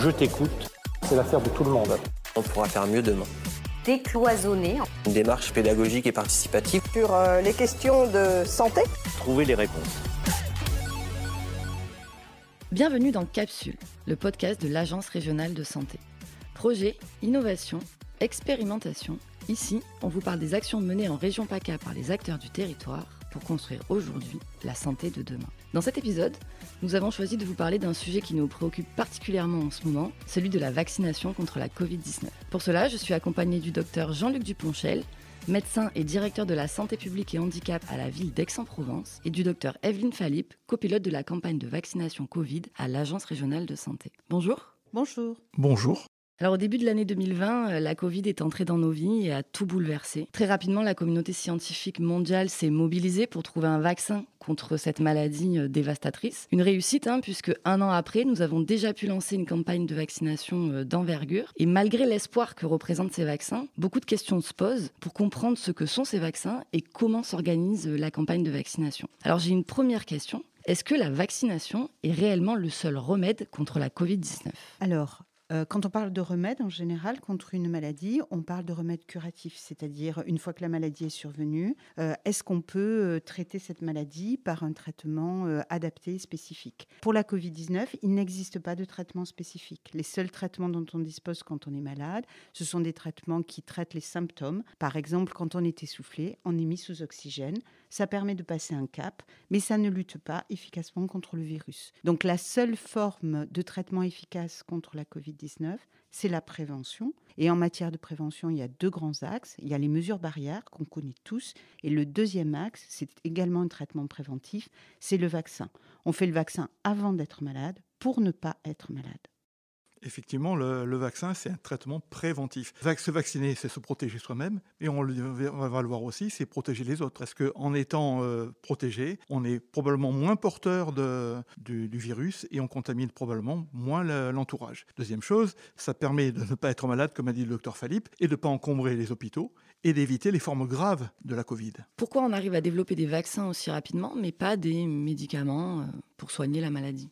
je t'écoute, c'est l'affaire de tout le monde. On pourra faire mieux demain. Décloisonner. Une démarche pédagogique et participative. Sur euh, les questions de santé. Trouver les réponses. Bienvenue dans Capsule, le podcast de l'Agence régionale de santé. Projet, innovation, expérimentation. Ici, on vous parle des actions menées en région PACA par les acteurs du territoire pour construire aujourd'hui la santé de demain. Dans cet épisode, nous avons choisi de vous parler d'un sujet qui nous préoccupe particulièrement en ce moment, celui de la vaccination contre la Covid-19. Pour cela, je suis accompagnée du docteur Jean-Luc Duponchel, médecin et directeur de la santé publique et handicap à la ville d'Aix-en-Provence, et du docteur Evelyne Falip, copilote de la campagne de vaccination Covid à l'Agence régionale de santé. Bonjour. Bonjour. Bonjour. Alors au début de l'année 2020, euh, la Covid est entrée dans nos vies et a tout bouleversé. Très rapidement, la communauté scientifique mondiale s'est mobilisée pour trouver un vaccin contre cette maladie euh, dévastatrice. Une réussite, hein, puisque un an après, nous avons déjà pu lancer une campagne de vaccination euh, d'envergure. Et malgré l'espoir que représentent ces vaccins, beaucoup de questions se posent pour comprendre ce que sont ces vaccins et comment s'organise la campagne de vaccination. Alors j'ai une première question. Est-ce que la vaccination est réellement le seul remède contre la Covid-19 Alors, euh, quand on parle de remède en général contre une maladie, on parle de remède curatif, c'est-à-dire une fois que la maladie est survenue, euh, est-ce qu'on peut euh, traiter cette maladie par un traitement adapté spécifique Pour la Covid-19, il n'existe pas de traitement spécifique. Les seuls traitements dont on dispose quand on est malade, ce sont des traitements qui traitent les symptômes. Par exemple, quand on est essoufflé, on est mis sous oxygène. Ça permet de passer un cap, mais ça ne lutte pas efficacement contre le virus. Donc la seule forme de traitement efficace contre la Covid-19, c'est la prévention. Et en matière de prévention, il y a deux grands axes. Il y a les mesures barrières qu'on connaît tous. Et le deuxième axe, c'est également un traitement préventif, c'est le vaccin. On fait le vaccin avant d'être malade pour ne pas être malade effectivement, le, vaccin, c'est un traitement préventif. Se vacciner, c'est se protéger soi-même, et on, va le voir aussi, c'est protéger les autres. Parce qu'en étant euh, protégé, on est probablement moins porteur du, du, virus et on contamine probablement moins l'entourage. Deuxième chose, ça permet de ne pas être malade, comme a dit le docteur Philippe, et de ne pas encombrer les hôpitaux et d'éviter les formes graves de la Covid. Pourquoi on arrive à développer des vaccins aussi rapidement, mais pas des médicaments euh, pour soigner la maladie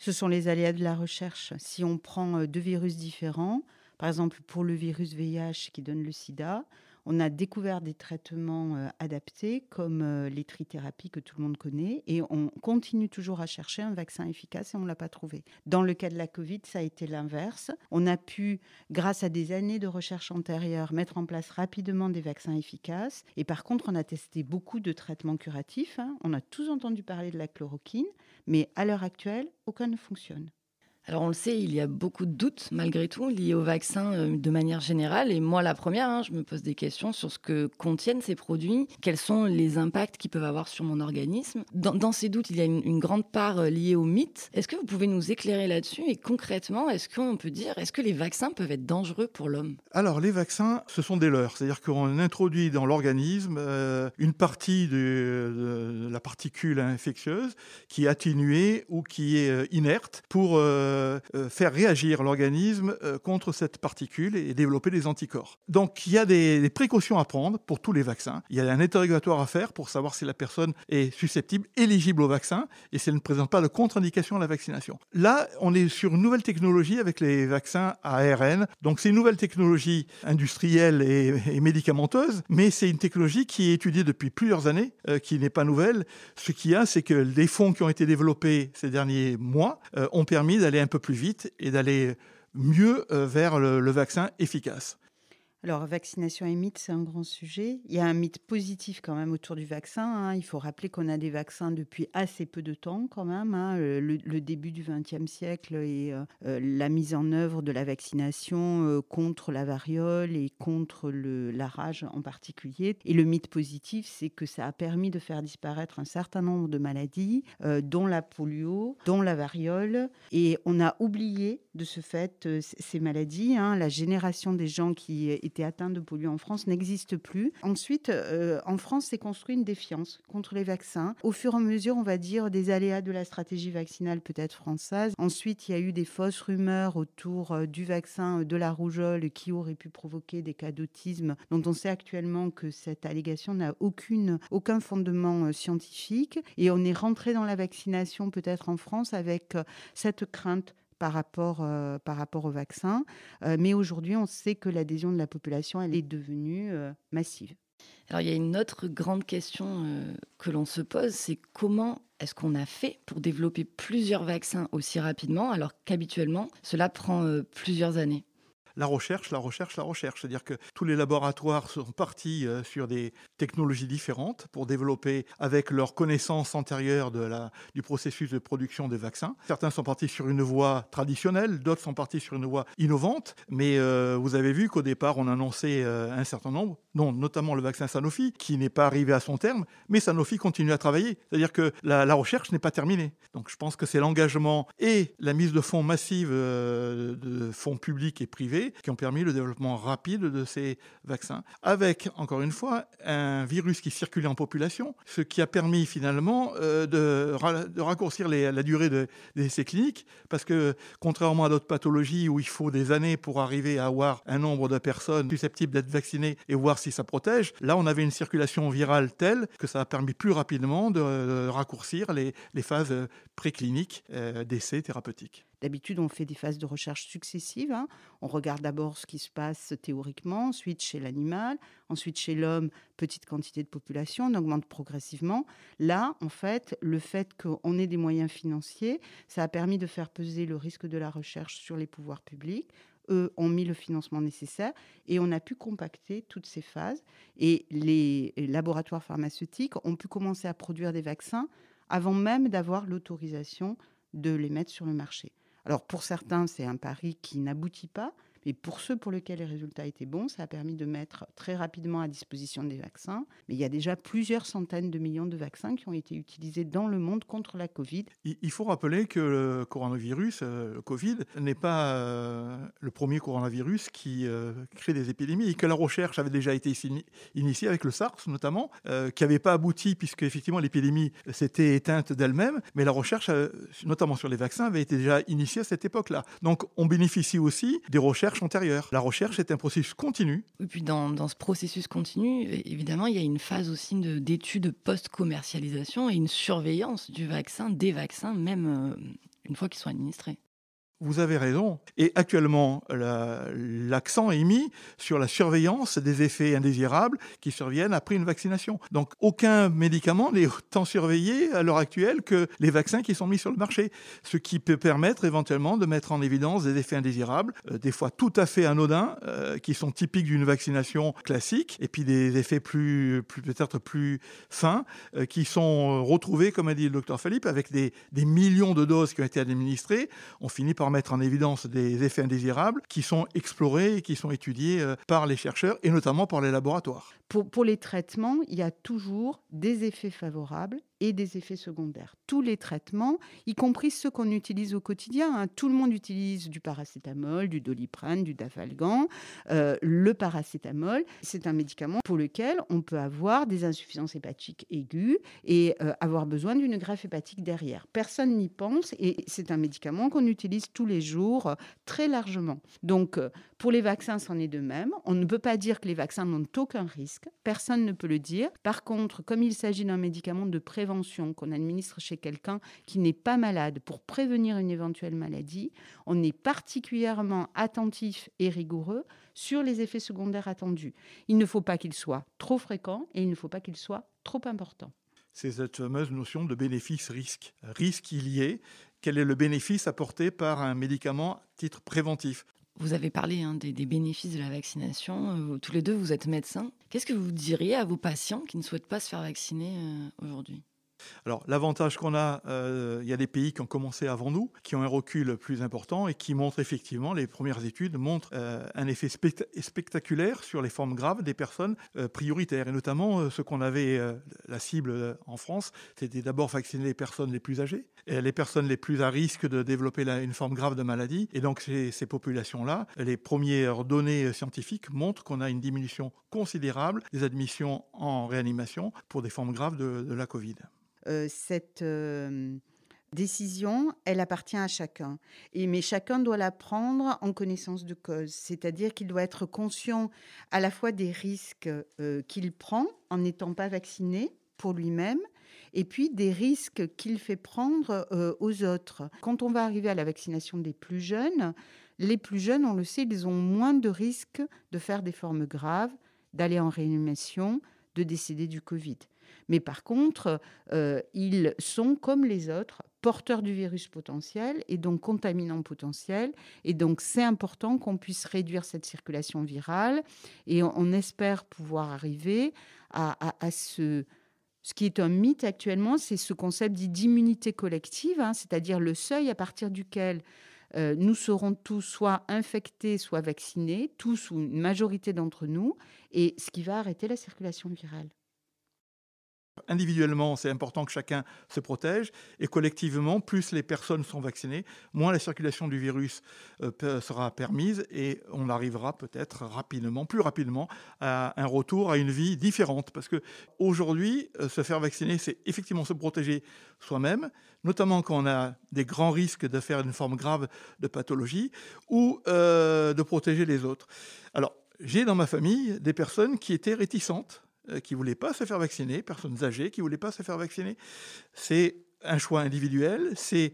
ce sont les aléas de la recherche. Si on prend euh, deux virus différents, par exemple pour le virus VIH qui donne le sida, on a découvert des traitements euh, adaptés comme euh, les trithérapies que tout le monde connaît et on continue toujours à chercher un vaccin efficace et on ne l'a pas trouvé. Dans le cas de la Covid, ça a été l'inverse. On a pu, grâce à des années de recherche antérieure, mettre en place rapidement des vaccins efficaces et par contre, on a testé beaucoup de traitements curatifs. Hein. On a tous entendu parler de la chloroquine, mais à l'heure actuelle, aucun ne fonctionne. Alors on le sait, il y a beaucoup de doutes malgré tout liés aux vaccins euh, de manière générale. Et moi la première, hein, je me pose des questions sur ce que contiennent ces produits, quels sont les impacts qu'ils peuvent avoir sur mon organisme. Dans, ces doutes, il y a une, grande part euh, liée au mythe. Est-ce que vous pouvez nous éclairer là-dessus Et concrètement, est-ce qu'on peut dire, est-ce que les vaccins peuvent être dangereux pour l'homme Alors les vaccins, ce sont des leurs. C'est-à-dire qu'on introduit dans l'organisme euh, une partie de, la particule infectieuse qui est atténuée ou qui est inerte pour euh, euh, faire réagir l'organisme euh, contre cette particule et développer des anticorps. Donc il y a des, précautions à prendre pour tous les vaccins. Il y a un interrogatoire à faire pour savoir si la personne est susceptible, éligible au vaccin et si elle ne présente pas de contre-indication à la vaccination. Là, on est sur une nouvelle technologie avec les vaccins ARN. Donc c'est une nouvelle technologie industrielle et, médicamenteuse, mais c'est une technologie qui est étudiée depuis plusieurs années, qui n'est pas nouvelle. Ce qu'il y a, c'est que les fonds qui ont été développés ces derniers mois ont permis d'aller un peu plus vite et d'aller mieux euh, vers le, le vaccin efficace. Alors, vaccination et mythe, c'est un grand sujet. Il y a un mythe positif quand même autour du vaccin. Hein. Il faut rappeler qu'on a des vaccins depuis assez peu de temps quand même. Hein. Euh, le, début du XXe siècle et euh, euh, la mise en œuvre de la vaccination contre la variole et contre la rage en particulier. Et le mythe positif, c'est que ça a permis de faire disparaître un certain nombre de maladies, dont la polio, dont la variole. Et on a oublié de ce fait euh, ces maladies. Hein, la génération des gens qui euh, étaient atteints de polluants en France n'existe plus. Ensuite, euh, en France, s'est construite une défiance contre les vaccins. Au fur et à mesure, on va dire, des aléas de la stratégie vaccinale peut-être française. Ensuite, il y a eu des fausses rumeurs autour du vaccin de la rougeole qui aurait pu provoquer des cas d'autisme, dont on sait actuellement que cette allégation n'a aucun fondement scientifique. Et on est rentré dans la vaccination peut-être en France avec cette crainte par rapport, euh, par rapport au vaccin. Euh, mais aujourd'hui, on sait que l'adhésion de la population, elle est devenue euh, massive. Alors, il y a une autre grande question que l'on se pose, c'est comment est-ce qu'on a fait pour développer plusieurs vaccins aussi rapidement, alors qu'habituellement, cela prend plusieurs années la recherche, la recherche, la recherche. C'est-à-dire que tous les laboratoires sont partis euh, sur des technologies différentes pour développer avec leurs connaissances antérieures du processus de production des vaccins. Certains sont partis sur une voie traditionnelle, d'autres sont partis sur une voie innovante. Mais euh, vous avez vu qu'au départ, on annonçait euh, un certain nombre, dont notamment le vaccin Sanofi, qui n'est pas arrivé à son terme, mais Sanofi continue à travailler. C'est-à-dire que la, recherche n'est pas terminée. Donc je pense que c'est l'engagement et la mise de fonds massive de fonds publics et privés qui ont permis le développement rapide de ces vaccins. Avec, encore une fois, un virus qui circulait en population, ce qui a permis finalement euh, de, raccourcir la durée des essais cliniques, parce que contrairement à d'autres pathologies où il faut des années pour arriver à avoir un nombre de personnes susceptibles d'être vaccinées et voir si ça protège, là on avait une circulation virale telle que ça a permis plus rapidement de, raccourcir les, phases euh, précliniques euh, d'essais thérapeutiques. D'habitude, on fait des phases de recherche successives. Hein. On regarde d'abord ce qui se passe théoriquement, ensuite chez l'animal, ensuite chez l'homme, petite quantité de population, on augmente progressivement. Là, en fait, le fait qu'on ait des moyens financiers, ça a permis de faire peser le risque de la recherche sur les pouvoirs publics, eux ont mis le financement nécessaire et on a pu compacter toutes ces phases. Et les laboratoires pharmaceutiques ont pu commencer à produire des vaccins avant même d'avoir l'autorisation de les mettre sur le marché. Alors pour certains, c'est un pari qui n'aboutit pas, et pour ceux pour lesquels les résultats étaient bons, ça a permis de mettre très rapidement à disposition des vaccins. Mais il y a déjà plusieurs centaines de millions de vaccins qui ont été utilisés dans le monde contre la Covid. Il faut rappeler que le coronavirus, euh, le Covid, n'est pas euh, le premier coronavirus qui euh, crée des épidémies et que la recherche avait déjà été initiée avec le SARS notamment, qui n'avait pas abouti puisque effectivement l'épidémie s'était éteinte d'elle-même, mais la recherche, notamment sur les vaccins, avait été déjà initiée à cette époque-là. Donc on bénéficie aussi des recherches la recherche est un processus continu. Et puis dans, dans ce processus continu, évidemment, il y a une phase aussi d'études post-commercialisation et une surveillance du vaccin, des vaccins, même euh, une fois qu'ils sont administrés. Vous avez raison. Et actuellement, l'accent est mis sur la surveillance des effets indésirables qui surviennent après une vaccination. Donc aucun médicament n'est autant surveillé à l'heure actuelle que les vaccins qui sont mis sur le marché, ce qui peut permettre éventuellement de mettre en évidence des effets indésirables, euh, des fois tout à fait anodins, euh, qui sont typiques d'une vaccination classique, et puis des effets plus, plus peut-être plus fins, euh, qui sont retrouvés, comme a dit le docteur Philippe, avec des, des millions de doses qui ont été administrées. On finit par mettre en évidence des effets indésirables qui sont explorés et qui sont étudiés euh, par les chercheurs et notamment par les laboratoires. pour les traitements, il y a toujours des effets favorables et des effets secondaires. Tous les traitements, y compris ceux qu'on utilise au quotidien, hein. tout le monde utilise du paracétamol, du doliprane, du dafalgan. Euh, le paracétamol, c'est un médicament pour lequel on peut avoir des insuffisances hépatiques aiguës et euh, avoir besoin d'une greffe hépatique derrière. Personne n'y pense et c'est un médicament qu'on utilise tous les jours euh, très largement. Donc, pour les vaccins, c'en est de même. On ne peut pas dire que les vaccins n'ont aucun risque. Personne ne peut le dire. Par contre, comme il s'agit d'un médicament de prévention, qu'on administre chez quelqu'un qui n'est pas malade pour prévenir une éventuelle maladie, on est particulièrement attentif et rigoureux sur les effets secondaires attendus. Il ne faut pas qu'ils soient trop fréquents et il ne faut pas qu'ils soient trop importants. C'est cette fameuse notion de bénéfice-risque. Risque il y est. Quel est le bénéfice apporté par un médicament à titre préventif vous avez parlé hein, des, bénéfices de la vaccination. tous les deux, vous êtes médecins. Qu'est-ce que vous diriez à vos patients qui ne souhaitent pas se faire vacciner euh, aujourd'hui alors l'avantage qu'on a, euh, il y a des pays qui ont commencé avant nous, qui ont un recul plus important et qui montrent effectivement, les premières études montrent euh, un effet spectaculaire sur les formes graves des personnes euh, prioritaires. Et notamment ce qu'on avait, la cible en France, c'était d'abord vacciner les personnes les plus âgées, les personnes les plus à risque de développer une forme grave de maladie. Et donc ces, ces populations-là, les premières données scientifiques montrent qu'on a une diminution considérable des admissions en réanimation pour des formes graves de la Covid. Euh, cette euh, décision, elle appartient à chacun. Et, mais chacun doit la prendre en connaissance de cause, c'est-à-dire qu'il doit être conscient à la fois des risques euh, qu'il prend en n'étant pas vacciné pour lui-même, et puis des risques qu'il fait prendre aux autres. Quand on va arriver à la vaccination des plus jeunes, les plus jeunes, on le sait, ils ont moins de risques de faire des formes graves, d'aller en réanimation, de décédés du Covid. Mais par contre, euh, ils sont, comme les autres, porteurs du virus potentiel et donc contaminants potentiels. Et donc, c'est important qu'on puisse réduire cette circulation virale. Et on, espère pouvoir arriver à, ce, ce qui est un mythe actuellement, c'est ce concept dit d'immunité collective, hein, c'est-à-dire le seuil à partir duquel euh, nous serons tous soit infectés, soit vaccinés, tous ou une majorité d'entre nous, et ce qui va arrêter la circulation virale. Individuellement, c'est important que chacun se protège. Et collectivement, plus les personnes sont vaccinées, moins la circulation du virus euh, sera permise et on arrivera peut-être rapidement, plus rapidement, à un retour à une vie différente. Parce que aujourd'hui, euh, se faire vacciner, c'est effectivement se protéger soi-même, notamment quand on a des grands risques de faire une forme grave de pathologie ou euh, de protéger les autres. Alors, j'ai dans ma famille des personnes qui étaient réticentes euh, qui ne voulaient pas se faire vacciner, personnes âgées qui ne voulaient pas se faire vacciner. C'est un choix individuel, c'est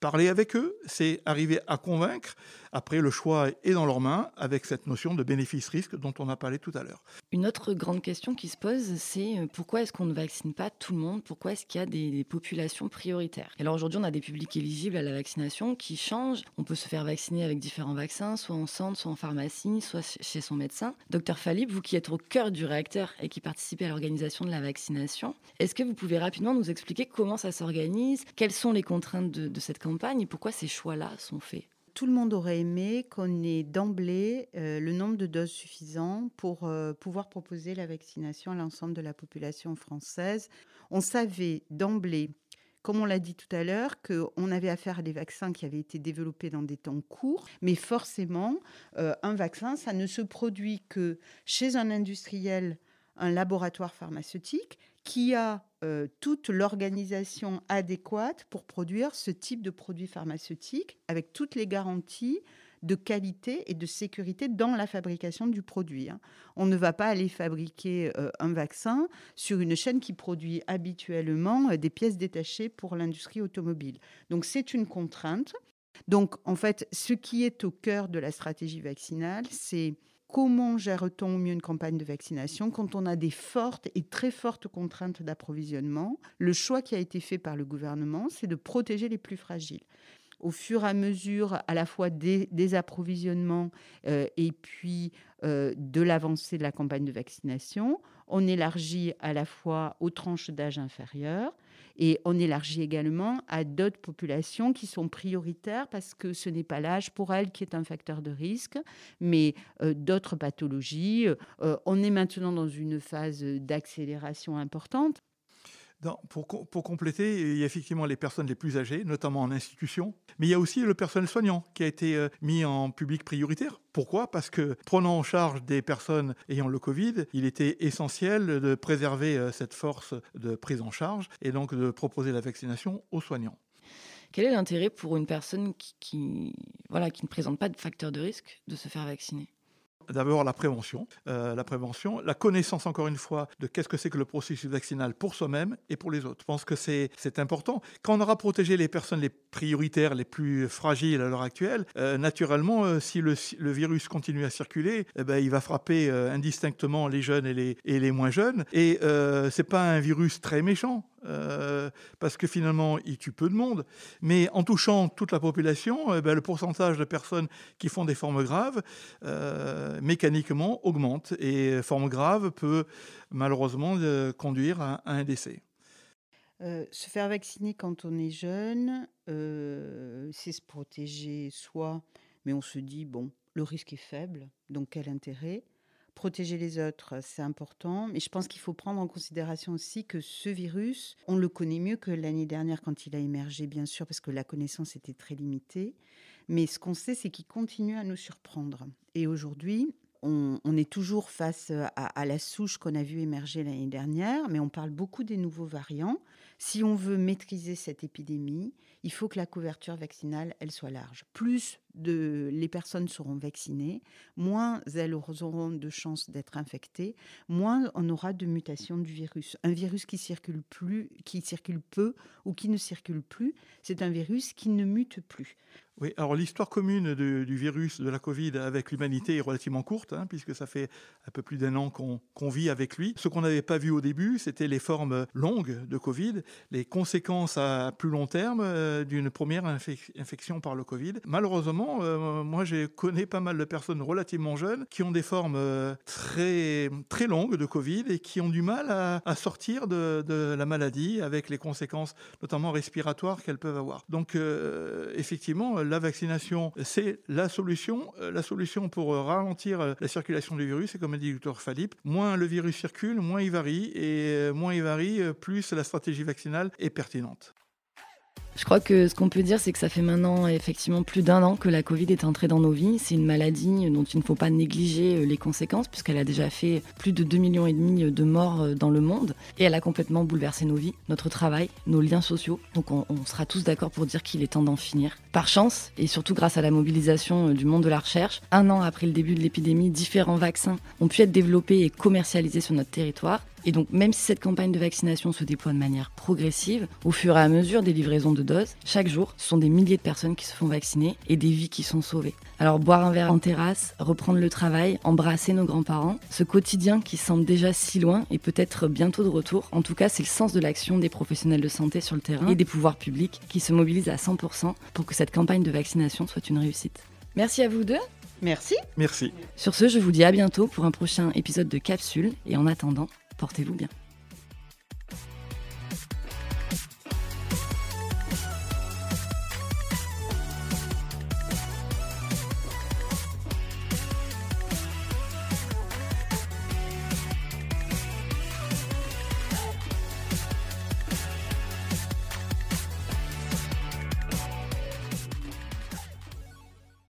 parler avec eux, c'est arriver à convaincre, après, le choix est dans leurs mains avec cette notion de bénéfice-risque dont on a parlé tout à l'heure. Une autre grande question qui se pose, c'est euh, pourquoi est-ce qu'on ne vaccine pas tout le monde Pourquoi est-ce qu'il y a des, populations prioritaires Alors aujourd'hui, on a des publics éligibles à la vaccination qui changent. On peut se faire vacciner avec différents vaccins, soit en centre, soit en pharmacie, soit chez son médecin. Docteur Falib, vous qui êtes au cœur du réacteur et qui participez à l'organisation de la vaccination, est-ce que vous pouvez rapidement nous expliquer comment ça s'organise, quelles sont les contraintes de, de cette campagne et pourquoi ces choix-là sont faits tout le monde aurait aimé qu'on ait d'emblée euh, le nombre de doses suffisant pour euh, pouvoir proposer la vaccination à l'ensemble de la population française. On savait d'emblée, comme on l'a dit tout à l'heure, qu'on avait affaire à des vaccins qui avaient été développés dans des temps courts, mais forcément, euh, un vaccin, ça ne se produit que chez un industriel, un laboratoire pharmaceutique qui a euh, toute l'organisation adéquate pour produire ce type de produit pharmaceutique avec toutes les garanties de qualité et de sécurité dans la fabrication du produit. Hein. On ne va pas aller fabriquer euh, un vaccin sur une chaîne qui produit habituellement euh, des pièces détachées pour l'industrie automobile. Donc c'est une contrainte. Donc en fait, ce qui est au cœur de la stratégie vaccinale, c'est Comment gère-t-on mieux une campagne de vaccination quand on a des fortes et très fortes contraintes d'approvisionnement Le choix qui a été fait par le gouvernement, c'est de protéger les plus fragiles au fur et à mesure à la fois des, approvisionnements euh, et puis euh, de l'avancée de la campagne de vaccination. On élargit à la fois aux tranches d'âge inférieures, et on élargit également à d'autres populations qui sont prioritaires parce que ce n'est pas l'âge pour elles qui est un facteur de risque, mais euh, d'autres pathologies. Euh, on est maintenant dans une phase d'accélération importante pour, compléter, il y a effectivement les personnes les plus âgées, notamment en institution, mais il y a aussi le personnel soignant qui a été euh, mis en public prioritaire. Pourquoi Parce que prenant en charge des personnes ayant le Covid, il était essentiel de préserver euh, cette force de prise en charge et donc de proposer la vaccination aux soignants. Quel est l'intérêt pour une personne qui, qui, voilà, qui ne présente pas de facteur de risque de se faire vacciner d'abord la prévention, euh, la prévention, la connaissance encore une fois de qu'est-ce que c'est que le processus vaccinal pour soi-même et pour les autres. Je pense que c'est important. Quand on aura protégé les personnes les prioritaires, les plus fragiles à l'heure actuelle, euh, naturellement, euh, si le, virus continue à circuler, eh ben, il va frapper indistinctement les jeunes et les, et les moins jeunes. Et c'est pas un virus très méchant. Euh, parce que finalement, il tue peu de monde. Mais en touchant toute la population, eh ben, le pourcentage de personnes qui font des formes graves euh, mécaniquement augmente. Et forme grave peut malheureusement euh, conduire à, à, un décès. se faire vacciner quand on est jeune, c'est se protéger soi, mais on se dit, bon, le risque est faible, donc quel intérêt protéger les autres, euh, c'est important. Mais je pense qu'il faut prendre en considération aussi que ce virus, on le connaît mieux que l'année dernière quand il a émergé, bien sûr, parce que la connaissance était très limitée. Mais ce qu'on sait, c'est qu'il continue à nous surprendre. Et aujourd'hui, on, est toujours face euh, à, à la souche qu'on a vue émerger l'année dernière, mais on parle beaucoup des nouveaux variants. Si on veut maîtriser cette épidémie, il faut que la couverture vaccinale, elle soit large. Plus les personnes seront vaccinées, moins elles auront de chances d'être infectées, moins on aura de mutations du virus. Un virus qui circule plus, qui circule peu ou qui ne circule plus, c'est un virus qui ne mute plus. Oui, alors l'histoire commune du virus de la Covid avec l'humanité est relativement courte, hein, puisque ça fait un peu plus d'un an qu'on vit avec lui. Ce qu'on n'avait pas vu au début, c'était les formes longues de Covid, les conséquences à plus long terme euh, d'une première infection par le Covid. Malheureusement, euh, moi je connais pas mal de personnes relativement jeunes qui ont des formes euh, très, très longues de Covid et qui ont du mal à, sortir de, la maladie avec les conséquences notamment respiratoires qu'elles peuvent avoir. Donc euh, effectivement, la vaccination, c'est la solution. La solution pour ralentir la circulation du virus, c'est comme a dit le docteur Philippe, moins le virus circule, moins il varie, et moins il varie, plus la stratégie vaccinale est pertinente. Je crois que ce qu'on peut dire, c'est que ça fait maintenant effectivement plus d'un an que la Covid est entrée dans nos vies. C'est une maladie dont il ne faut pas négliger euh, les conséquences, puisqu'elle a déjà fait plus de 2,5 millions et demi euh, de morts euh, dans le monde. Et elle a complètement bouleversé nos vies, notre travail, nos liens sociaux. Donc on sera tous d'accord pour dire qu'il est temps d'en finir. Par chance, et surtout grâce à la mobilisation du monde de la recherche, un an après le début de l'épidémie, différents vaccins ont pu être développés et commercialisés sur notre territoire. Et donc, même si cette campagne de vaccination se déploie de manière progressive, au fur et à mesure des livraisons de doses, chaque jour, ce sont des milliers de personnes qui se font vacciner et des vies qui sont sauvées. Alors, boire un verre en terrasse, reprendre le travail, embrasser nos grands-parents, ce quotidien qui semble déjà si loin et peut-être bientôt de retour, en tout cas, c'est le sens de l'action des professionnels de santé sur le terrain et des pouvoirs publics qui se mobilisent à 100% pour que cette campagne de vaccination soit une réussite. Merci à vous deux. Merci. Merci. Sur ce, je vous dis à bientôt pour un prochain épisode de Capsule. Et en attendant, Portez-vous bien.